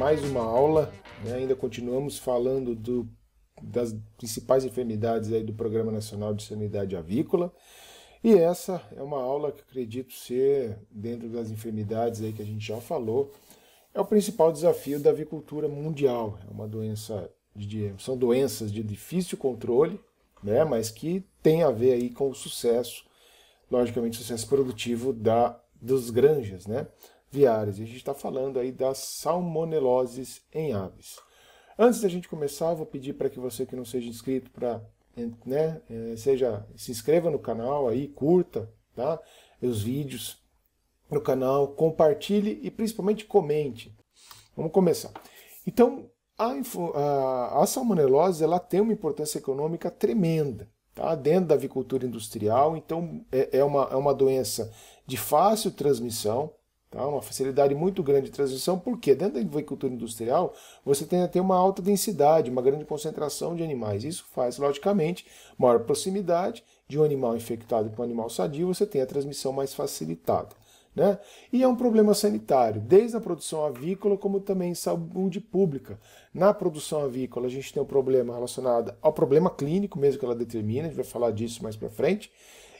mais uma aula. Né? Ainda continuamos falando do, das principais enfermidades aí do Programa Nacional de Sanidade Avícola. E essa é uma aula que acredito ser, dentro das enfermidades aí que a gente já falou, é o principal desafio da avicultura mundial. É uma doença de, são doenças de difícil controle, né? mas que tem a ver aí com o sucesso, logicamente, o sucesso produtivo da, dos granjas, né? viárias. E a gente está falando aí das salmoneloses em aves. Antes da gente começar, vou pedir para que você que não seja inscrito para né, é, seja se inscreva no canal aí, curta, tá? Os vídeos no canal, compartilhe e principalmente comente. Vamos começar. Então, a, a, a salmonelose ela tem uma importância econômica tremenda tá? dentro da avicultura industrial, então é, é, uma, é uma doença de fácil transmissão, Tá? Uma facilidade muito grande de transmissão, porque dentro da agricultura industrial você tem até uma alta densidade, uma grande concentração de animais. Isso faz, logicamente, maior proximidade de um animal infectado para um animal sadio, você tem a transmissão mais facilitada. Né? E é um problema sanitário, desde a produção avícola como também em saúde pública. Na produção avícola, a gente tem um problema relacionado ao problema clínico mesmo que ela determine a gente vai falar disso mais para frente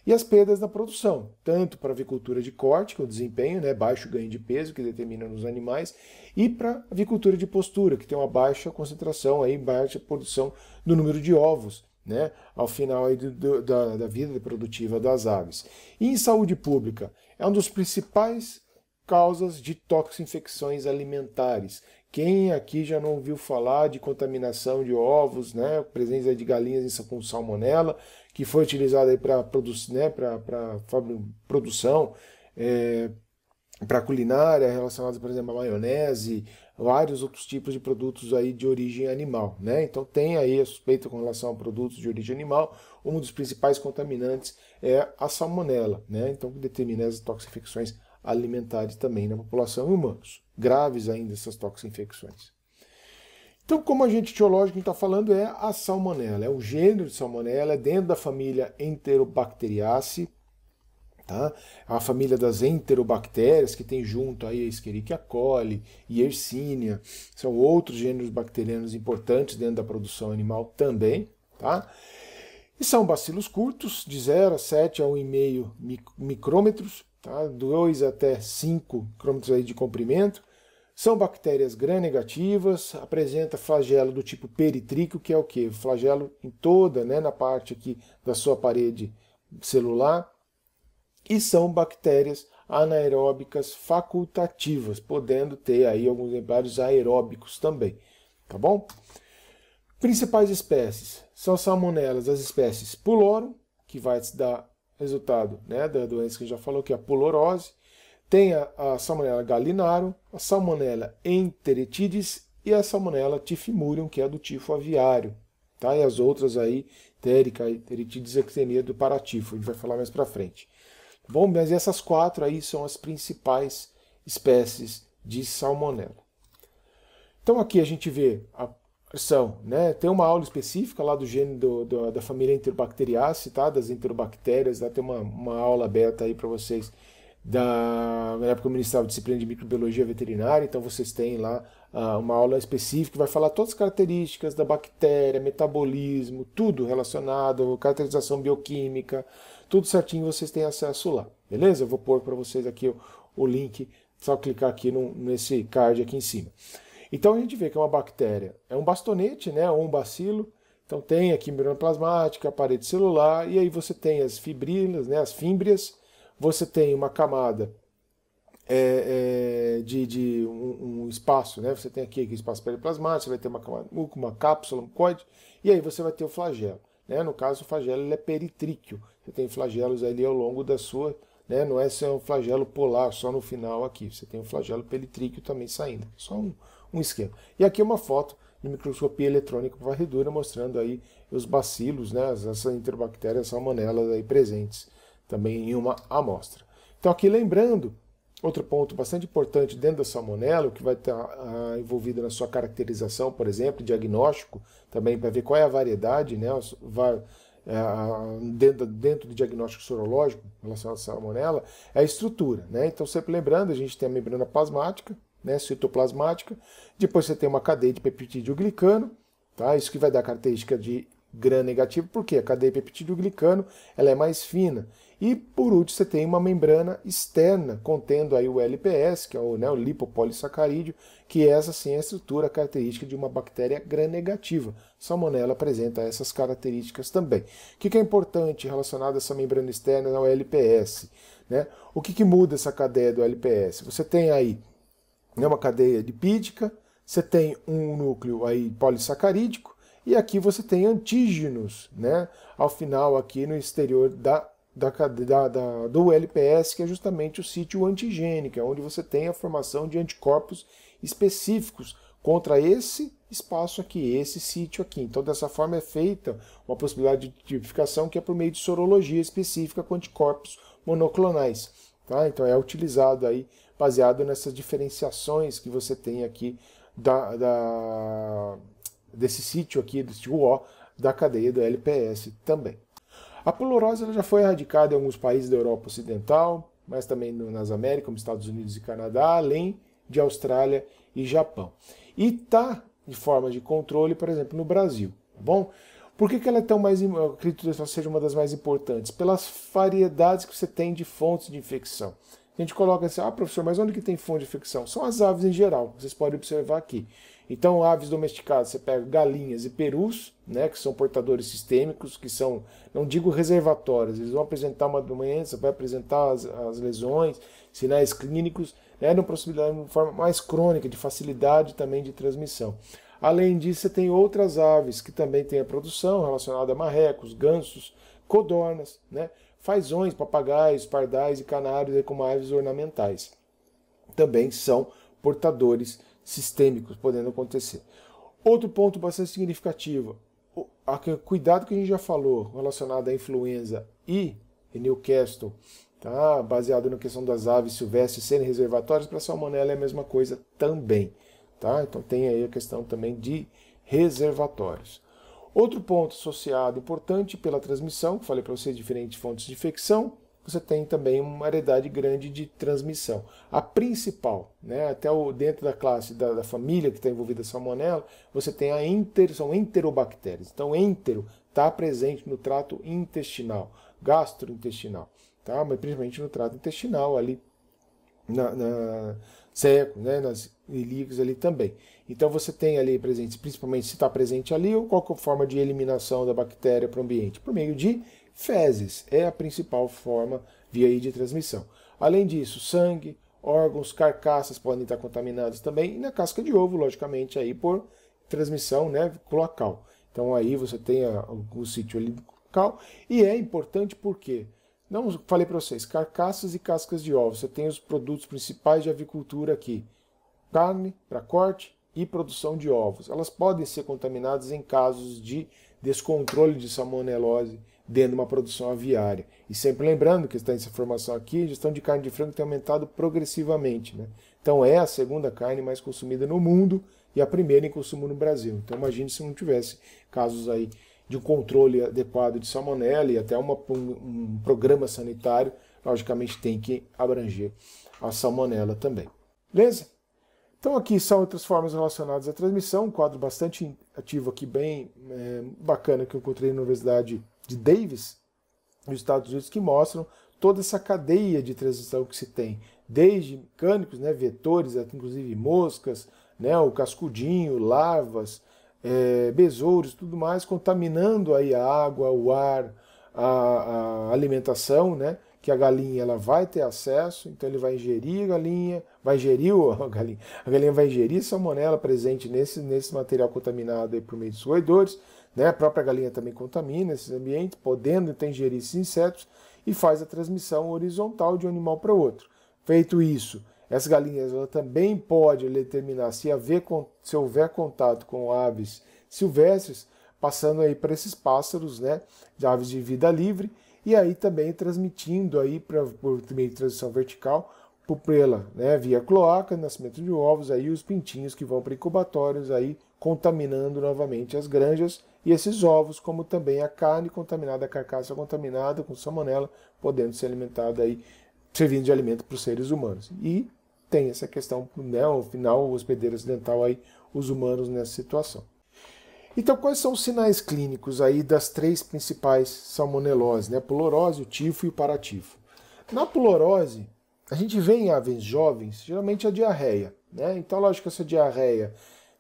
e as perdas na produção, tanto para a avicultura de corte, que é o desempenho, né, baixo ganho de peso que determina nos animais, e para a avicultura de postura, que tem uma baixa concentração, aí, baixa produção do número de ovos, né, ao final aí do, do, da, da vida produtiva das aves. E em saúde pública, é um dos principais causas de toxinfecções alimentares, quem aqui já não ouviu falar de contaminação de ovos, né, presença de galinhas com salmonela, que foi utilizada para produ né, produção, é, para culinária, relacionada, por exemplo, à maionese, vários outros tipos de produtos aí de origem animal. Né? Então tem aí a suspeita com relação a produtos de origem animal, um dos principais contaminantes é a salmonela, né? então que determina as toxificações alimentares também na população humana graves ainda essas toxinfecções. Então, como a gente está falando é a salmonela, é o gênero de salmonela, é dentro da família Enterobacteriaceae, tá? É a família das enterobactérias, que tem junto aí a Escherichia coli e Yersinia, são outros gêneros bacterianos importantes dentro da produção animal também. Tá? E são bacilos curtos, de 0 a 7 a 1,5 micrômetros, tá? 2 até 5 micrômetros aí de comprimento, são bactérias gram-negativas, apresenta flagelo do tipo peritrico que é o que? Flagelo em toda, né, na parte aqui da sua parede celular. E são bactérias anaeróbicas facultativas, podendo ter aí alguns exemplares aeróbicos também, tá bom? Principais espécies são salmonelas, as espécies pulorum, que vai te dar resultado né, da doença que já falou, que é a pulorose, tem a, a Salmonella gallinaro, a Salmonella enteritidis e a Salmonella tifimurium, que é a do tifo aviário. Tá? E as outras aí, térica, enteritidis e ectenia do paratifo, a gente vai falar mais para frente. Bom, mas essas quatro aí são as principais espécies de salmonella. Então aqui a gente vê a são, né? Tem uma aula específica lá do gene do, do, da família Enterobacteriaceae, tá? Das enterobactérias, tá? ter uma, uma aula aberta aí para vocês da, na época eu ministrava disciplina de microbiologia veterinária, então vocês têm lá ah, uma aula específica que vai falar todas as características da bactéria, metabolismo, tudo relacionado, caracterização bioquímica, tudo certinho vocês têm acesso lá, beleza? Eu vou pôr para vocês aqui o, o, link, só clicar aqui no, nesse card aqui em cima. Então a gente vê que é uma bactéria, é um bastonete, né, ou um bacilo, então tem aqui membrana plasmática, parede celular, e aí você tem as fibrilas, né, as fímbrias, você tem uma camada é, é, de, de um, um, espaço, né? Você tem aqui, aqui espaço periplasmático, você vai ter uma camada uma cápsula, um coide, e aí você vai ter o flagelo. Né? No caso, o flagelo é peritríqueo. Você tem flagelos ali ao longo da sua, né? não é só um flagelo polar, só no final aqui. Você tem um flagelo peritríqueo também saindo. Só um, um esquema. E aqui é uma foto de microscopia eletrônica varredura mostrando aí os bacilos, né? Essas interbactérias salmonelas aí presentes também em uma amostra. Então, aqui lembrando, outro ponto bastante importante dentro da salmonela, o que vai estar tá, ah, envolvido na sua caracterização, por exemplo, diagnóstico, também para ver qual é a variedade, né, ah, dentro, dentro do diagnóstico sorológico relacionado à salmonela, é a estrutura. Né? Então, sempre lembrando, a gente tem a membrana plasmática, né, citoplasmática, depois você tem uma cadeia de peptídeo glicano, tá? isso que vai dar a característica de gram negativo, porque a cadeia peptidoglicano ela é mais fina. E por último, você tem uma membrana externa contendo aí o LPS, que é o, né, o lipopolissacarídeo, que é essa sim é a estrutura característica de uma bactéria gram-negativa. Salmonella apresenta essas características também. O que, é importante relacionado a essa membrana externa ao LPS? Né? O que, que muda essa cadeia do LPS? Você tem aí né, uma cadeia lipídica, você tem um núcleo aí polissacarídico e aqui você tem antígenos, né? Ao final, aqui no exterior da, da, da, da do LPS, que é justamente o sítio antigênico, é onde você tem a formação de anticorpos específicos contra esse espaço aqui, esse sítio aqui. Então, dessa forma é feita uma possibilidade de tipificação que é por meio de sorologia específica com anticorpos monoclonais. Tá? Então, é utilizado aí baseado nessas diferenciações que você tem aqui da, da, desse sítio aqui, desse UO, da cadeia do LPS também. A ela já foi erradicada em alguns países da Europa Ocidental, mas também nas Américas, como Estados Unidos e Canadá, além de Austrália e Japão. E está de forma de controle, por exemplo, no Brasil, tá bom? Por que, que ela é tão mais, eu acredito que ela seja uma das mais importantes? Pelas variedades que você tem de fontes de infecção. A gente coloca assim, ah, professor, mas onde que tem fonte de infecção? São as aves em geral, vocês podem observar aqui. Então, aves domesticadas, você pega galinhas e perus, né, que são portadores sistêmicos, que são, não digo reservatórios, eles vão apresentar uma doença, vai apresentar as, as lesões, sinais clínicos, né, numa possibilidade, de forma mais crônica, de facilidade também de transmissão. Além disso, você tem outras aves que também têm a produção relacionada a marrecos, gansos, codornas, né, fazões, papagaios, pardais e canários, como aves ornamentais. Também são portadores sistêmicos podendo acontecer. Outro ponto bastante significativo, o cuidado que a gente já falou relacionado à influenza e Newcastle, tá? baseado na questão das aves silvestres serem reservatórias, para salmonela é a mesma coisa também. Tá? Então tem aí a questão também de reservatórios. Outro ponto associado importante pela transmissão, que falei para vocês, diferentes fontes de infecção, você tem também uma variedade grande de transmissão. A principal, né, até o, dentro da classe da, da família que está envolvida a salmonela, você tem a inter, são enterobactérias. Então, entero está presente no trato intestinal, gastrointestinal, tá? mas principalmente no trato intestinal, ali na, na seco, né, nas ilíacas ali também. Então você tem ali presente, principalmente se está presente ali, ou qual é a forma de eliminação da bactéria para o ambiente? Por meio de Fezes é a principal forma via de transmissão. Além disso, sangue, órgãos, carcaças podem estar contaminados também, e na casca de ovo, logicamente, aí por transmissão né, local. Então aí você tem o ah, sítio ali local, e é importante porque, não falei para vocês, carcaças e cascas de ovo, você tem os produtos principais de avicultura aqui, carne para corte e produção de ovos. Elas podem ser contaminadas em casos de descontrole de salmonelose, dentro de uma produção aviária. E sempre lembrando que está essa informação aqui, a de carne de frango tem aumentado progressivamente. Né? Então é a segunda carne mais consumida no mundo e a primeira em consumo no Brasil. Então imagine se não tivesse casos aí de um controle adequado de salmonela e até uma, um, um programa sanitário, logicamente tem que abranger a salmonela também. Beleza? Então aqui são outras formas relacionadas à transmissão, um quadro bastante ativo aqui, bem é, bacana que eu encontrei na Universidade de Davis, nos Estados Unidos, que mostram toda essa cadeia de transição que se tem, desde mecânicos, né, vetores, inclusive moscas, né, o cascudinho, larvas, é, besouros, tudo mais, contaminando aí a água, o ar, a, a alimentação, né, que a galinha ela vai ter acesso, então ele vai ingerir a galinha, vai ingerir a galinha, a galinha vai ingerir salmonela presente nesse, nesse material contaminado aí por meio de roedores, né? A própria galinha também contamina esses ambientes, podendo então, ingerir esses insetos e faz a transmissão horizontal de um animal para outro. Feito isso, essa galinha ela também pode determinar se, haver, se houver contato com aves silvestres, passando aí para esses pássaros, né, de aves de vida livre, e aí também transmitindo aí pra, por meio de transição vertical pupila, né, via cloaca, nascimento de ovos, aí os pintinhos que vão para incubatórios, aí contaminando novamente as granjas e esses ovos, como também a carne contaminada, a carcaça contaminada com salmonela, podendo ser alimentada aí, servindo de alimento para os seres humanos. E tem essa questão, né, ao final, o hospedeiro acidental aí, os humanos nessa situação. Então, quais são os sinais clínicos aí das três principais salmoneloses, né? A pulorose, o tifo e o paratifo. Na pulorose, a gente vê em aves jovens, geralmente a diarreia, né? Então, lógico que essa diarreia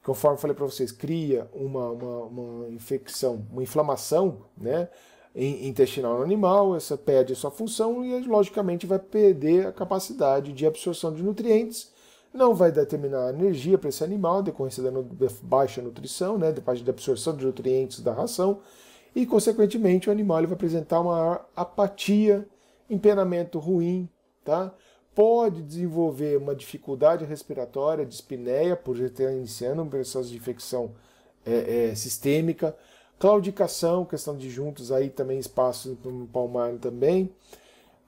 conforme falei para vocês, cria uma, uma, uma, infecção, uma inflamação né, intestinal no animal, essa perde a sua função e, logicamente, vai perder a capacidade de absorção de nutrientes, não vai determinar energia para esse animal, decorrência da baixa nutrição, né, da parte da absorção de nutrientes da ração, e, consequentemente, o animal ele vai apresentar uma apatia, empenamento ruim, tá? pode desenvolver uma dificuldade respiratória, dispneia, por já estar iniciando um processo de infecção é, é, sistêmica, claudicação, questão de juntos aí também, espaço no palmar também,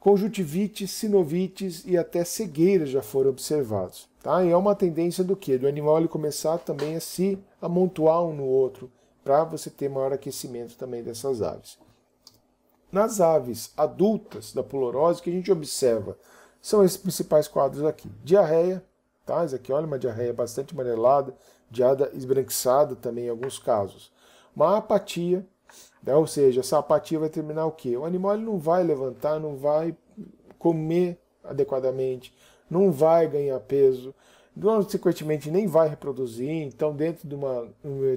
conjuntivite, sinovites e até cegueira já foram observados. Tá? E é uma tendência do que? Do animal ele começar também a se amontoar um no outro, para você ter maior aquecimento também dessas aves. Nas aves adultas da pulorose, que a gente observa? São esses principais quadros aqui. Diarreia, tá? Isso aqui, olha, uma diarreia bastante amarelada, diada esbranquiçada também em alguns casos. Uma apatia, né? ou seja, essa apatia vai terminar o quê? O animal não vai levantar, não vai comer adequadamente, não vai ganhar peso, consequentemente nem vai reproduzir, então dentro de uma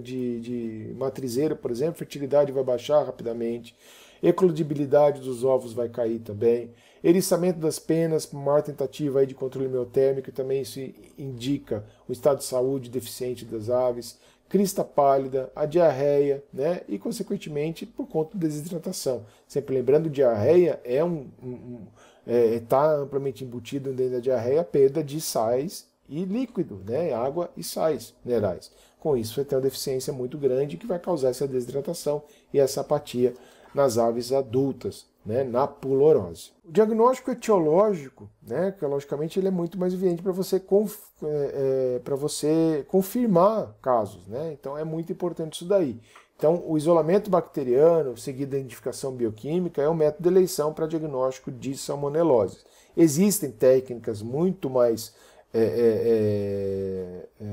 de, de matrizeira, por exemplo, fertilidade vai baixar rapidamente, eclodibilidade dos ovos vai cair também. Eriçamento das penas, maior tentativa aí de controle miotérmico, também isso indica o estado de saúde deficiente das aves, crista pálida, a diarreia, né? E, consequentemente, por conta da desidratação. Sempre lembrando, diarreia é um. um, um está é, tá amplamente embutido dentro da diarreia a perda de sais e líquido, né? Água e sais minerais. Com isso, você tem uma deficiência muito grande que vai causar essa desidratação e essa apatia nas aves adultas né, na pulorose. O diagnóstico etiológico, né, que logicamente ele é muito mais evidente para você, é, é, você confirmar casos, né? então é muito importante isso daí. Então, o isolamento bacteriano, seguido da identificação bioquímica, é o um método de eleição para diagnóstico de salmonelose. Existem técnicas muito mais é é, é, é,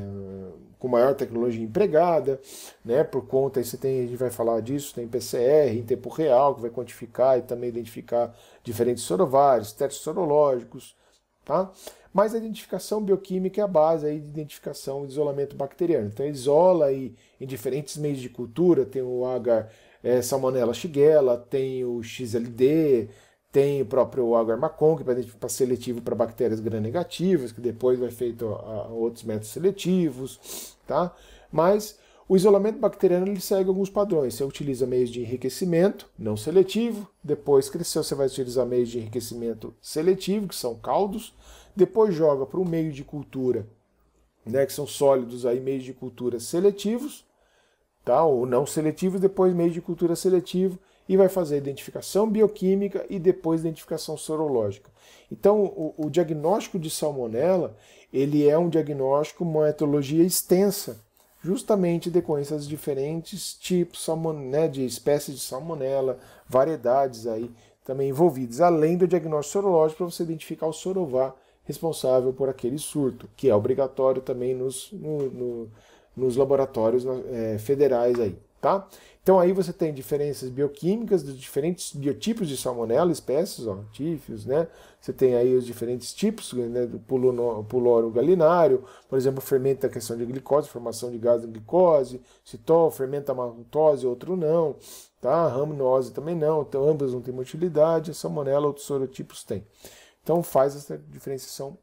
com maior tecnologia empregada, né? Por conta, aí você tem, a gente vai falar disso, tem PCR em tempo real, que vai quantificar e também identificar diferentes sorovários, testes sorológicos, tá? Mas a identificação bioquímica é a base aí de identificação e isolamento bacteriano. Então isola aí em diferentes meios de cultura, tem o agar é, salmonella shigella, tem o XLD, tem o próprio agar que é para seletivo para bactérias gram-negativas, que depois vai feito a, outros métodos seletivos, tá? Mas o isolamento bacteriano ele segue alguns padrões. Você utiliza meios de enriquecimento não seletivo, depois cresceu, você vai utilizar meios de enriquecimento seletivo, que são caldos, depois joga para o meio de cultura, né, que são sólidos aí, meios de cultura seletivos, tá? ou não seletivos, depois meio de cultura seletivo, e vai fazer a identificação bioquímica e depois a identificação sorológica. Então, o, o diagnóstico de salmonela, ele é um diagnóstico, uma etologia extensa, justamente decorrência dos diferentes tipos né, de espécies de salmonela, variedades aí também envolvidas, além do diagnóstico sorológico para você identificar o sorovar responsável por aquele surto, que é obrigatório também nos, no, no, nos laboratórios é, federais aí tá? Então aí você tem diferenças bioquímicas dos diferentes biotipos de salmonella, espécies, ó, tífios, né? Você tem aí os diferentes tipos, né, do puloro galinário, por exemplo, fermenta a questão de glicose, formação de gás de glicose, citol, fermenta a maltose, outro não, tá? Ramnose também não, então ambas não têm motilidade, a salmonella outros sorotipos têm. Então faz essa diferenciação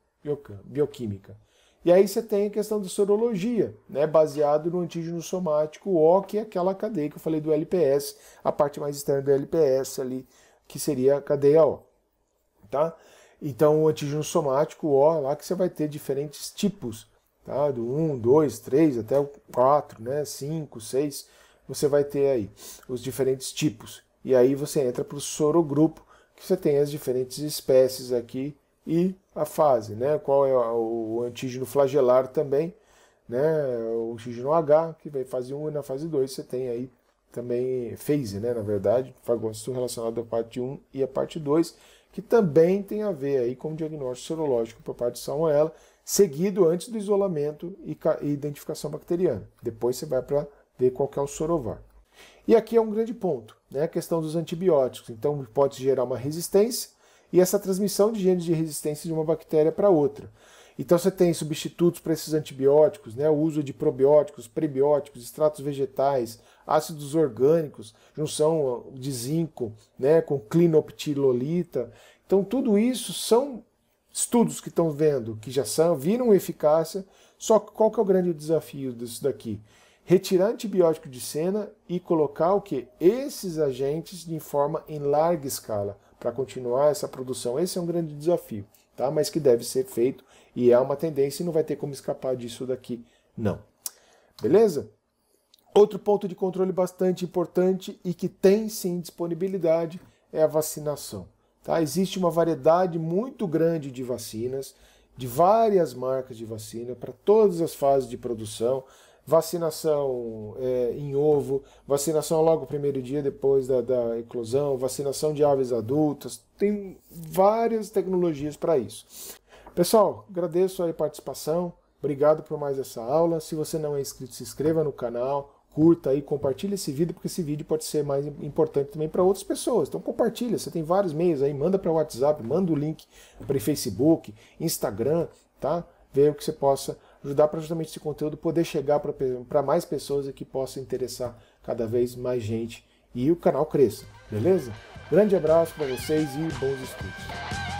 bioquímica. E aí você tem a questão da sorologia, né, baseado no antígeno somático O, que é aquela cadeia que eu falei do LPS, a parte mais externa do LPS ali, que seria a cadeia O. Tá? Então, o antígeno somático O, é lá que você vai ter diferentes tipos, tá? do 1, 2, 3, até o 4, né? 5, 6, você vai ter aí os diferentes tipos. E aí você entra para o sorogrupo, que você tem as diferentes espécies aqui e a fase, né? qual é o antígeno flagelar também, né? o antígeno H, que vai fase 1 e na fase 2 você tem aí também phase, né? na verdade, fagócito relacionado à parte 1 e à parte 2, que também tem a ver aí com o diagnóstico serológico por parte de salmonella, seguido antes do isolamento e identificação bacteriana. Depois você vai para ver qual é o sorovar. E aqui é um grande ponto, né? a questão dos antibióticos. Então pode gerar uma resistência, e essa transmissão de genes de resistência de uma bactéria para outra. Então você tem substitutos para esses antibióticos, né? o uso de probióticos, prebióticos, extratos vegetais, ácidos orgânicos, junção de zinco né? com clinoptilolita. Então tudo isso são estudos que estão vendo, que já são, viram eficácia, só que qual que é o grande desafio disso daqui? Retirar antibiótico de cena e colocar o que? Esses agentes de forma em larga escala para continuar essa produção. Esse é um grande desafio, tá? mas que deve ser feito e é uma tendência e não vai ter como escapar disso daqui, não. Beleza? Outro ponto de controle bastante importante e que tem sim disponibilidade é a vacinação. Tá? Existe uma variedade muito grande de vacinas, de várias marcas de vacina para todas as fases de produção vacinação é, em ovo, vacinação logo o primeiro dia depois da, da eclosão, vacinação de aves adultas, tem várias tecnologias para isso. Pessoal, agradeço a participação, obrigado por mais essa aula. Se você não é inscrito, se inscreva no canal, curta e compartilhe esse vídeo, porque esse vídeo pode ser mais importante também para outras pessoas. Então compartilha, você tem vários meios aí, manda para o WhatsApp, manda o link para o Facebook, Instagram, tá? Veja o que você possa ajudar para justamente esse conteúdo poder chegar para mais pessoas e que possa interessar cada vez mais gente e o canal cresça, beleza? Grande abraço para vocês e bons estudos.